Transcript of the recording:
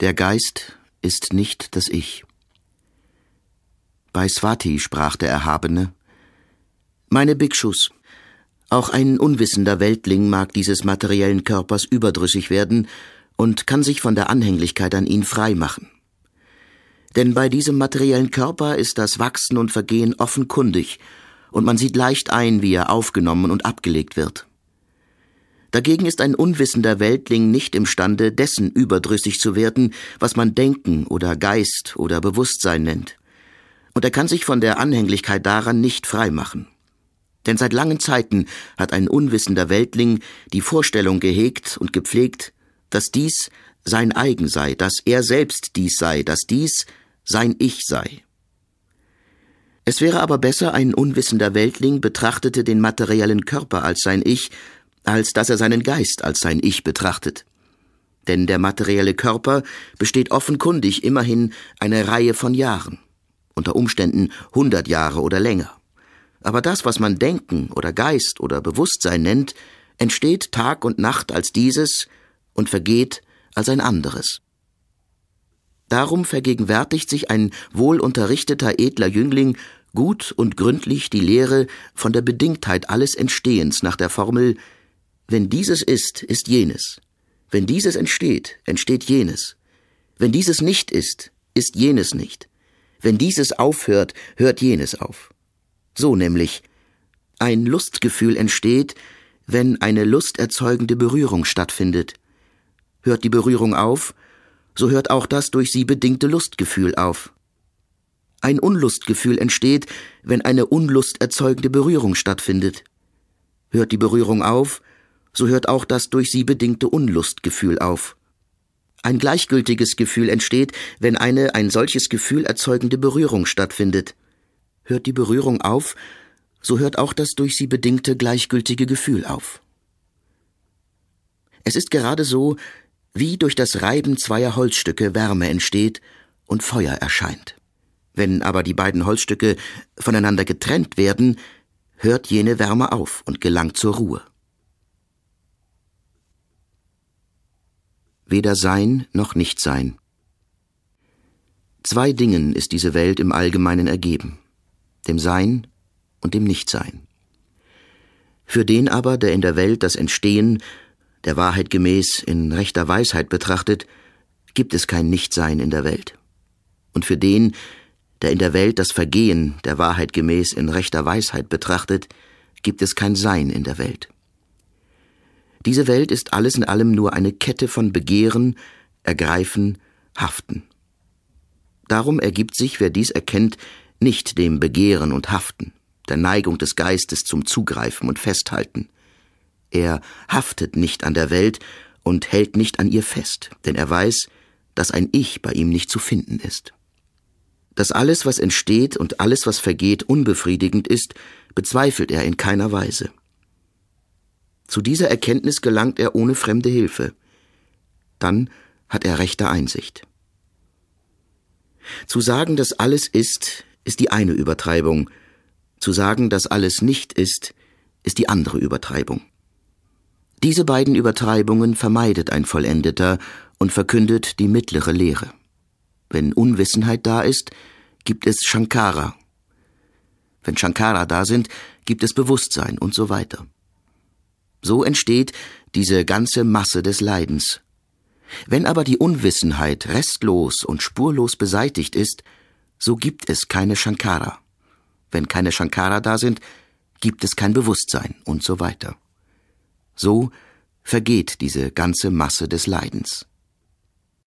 Der Geist ist nicht das Ich. Bei Swati sprach der Erhabene, Meine Bhikshus, auch ein unwissender Weltling mag dieses materiellen Körpers überdrüssig werden und kann sich von der Anhänglichkeit an ihn frei machen. Denn bei diesem materiellen Körper ist das Wachsen und Vergehen offenkundig, und man sieht leicht ein, wie er aufgenommen und abgelegt wird. Dagegen ist ein unwissender Weltling nicht imstande, dessen überdrüssig zu werden, was man Denken oder Geist oder Bewusstsein nennt. Und er kann sich von der Anhänglichkeit daran nicht freimachen. Denn seit langen Zeiten hat ein unwissender Weltling die Vorstellung gehegt und gepflegt, dass dies sein eigen sei, dass er selbst dies sei, dass dies sein Ich sei. Es wäre aber besser, ein unwissender Weltling betrachtete den materiellen Körper als sein Ich, als dass er seinen Geist als sein Ich betrachtet. Denn der materielle Körper besteht offenkundig immerhin eine Reihe von Jahren, unter Umständen hundert Jahre oder länger. Aber das, was man Denken oder Geist oder Bewusstsein nennt, entsteht Tag und Nacht als dieses und vergeht als ein anderes. Darum vergegenwärtigt sich ein wohlunterrichteter edler Jüngling gut und gründlich die Lehre von der Bedingtheit alles Entstehens nach der Formel wenn dieses ist, ist jenes. Wenn dieses entsteht, entsteht jenes. Wenn dieses nicht ist, ist jenes nicht. Wenn dieses aufhört, hört jenes auf. So nämlich ein Lustgefühl entsteht, wenn eine lusterzeugende Berührung stattfindet. Hört die Berührung auf, so hört auch das durch sie bedingte Lustgefühl auf. Ein Unlustgefühl entsteht, wenn eine unlusterzeugende Berührung stattfindet. Hört die Berührung auf, so hört auch das durch sie bedingte Unlustgefühl auf. Ein gleichgültiges Gefühl entsteht, wenn eine ein solches Gefühl erzeugende Berührung stattfindet. Hört die Berührung auf, so hört auch das durch sie bedingte gleichgültige Gefühl auf. Es ist gerade so, wie durch das Reiben zweier Holzstücke Wärme entsteht und Feuer erscheint. Wenn aber die beiden Holzstücke voneinander getrennt werden, hört jene Wärme auf und gelangt zur Ruhe. weder Sein noch Nichtsein. Zwei Dingen ist diese Welt im Allgemeinen ergeben, dem Sein und dem Nichtsein. Für den aber, der in der Welt das Entstehen, der Wahrheit gemäß in rechter Weisheit betrachtet, gibt es kein Nichtsein in der Welt. Und für den, der in der Welt das Vergehen, der Wahrheit gemäß in rechter Weisheit betrachtet, gibt es kein Sein in der Welt. Diese Welt ist alles in allem nur eine Kette von Begehren, Ergreifen, Haften. Darum ergibt sich, wer dies erkennt, nicht dem Begehren und Haften, der Neigung des Geistes zum Zugreifen und Festhalten. Er haftet nicht an der Welt und hält nicht an ihr fest, denn er weiß, dass ein Ich bei ihm nicht zu finden ist. Dass alles, was entsteht und alles, was vergeht, unbefriedigend ist, bezweifelt er in keiner Weise. Zu dieser Erkenntnis gelangt er ohne fremde Hilfe. Dann hat er rechte Einsicht. Zu sagen, dass alles ist, ist die eine Übertreibung. Zu sagen, dass alles nicht ist, ist die andere Übertreibung. Diese beiden Übertreibungen vermeidet ein Vollendeter und verkündet die mittlere Lehre. Wenn Unwissenheit da ist, gibt es Shankara. Wenn Shankara da sind, gibt es Bewusstsein und so weiter. So entsteht diese ganze Masse des Leidens. Wenn aber die Unwissenheit restlos und spurlos beseitigt ist, so gibt es keine Shankara. Wenn keine Shankara da sind, gibt es kein Bewusstsein und so weiter. So vergeht diese ganze Masse des Leidens.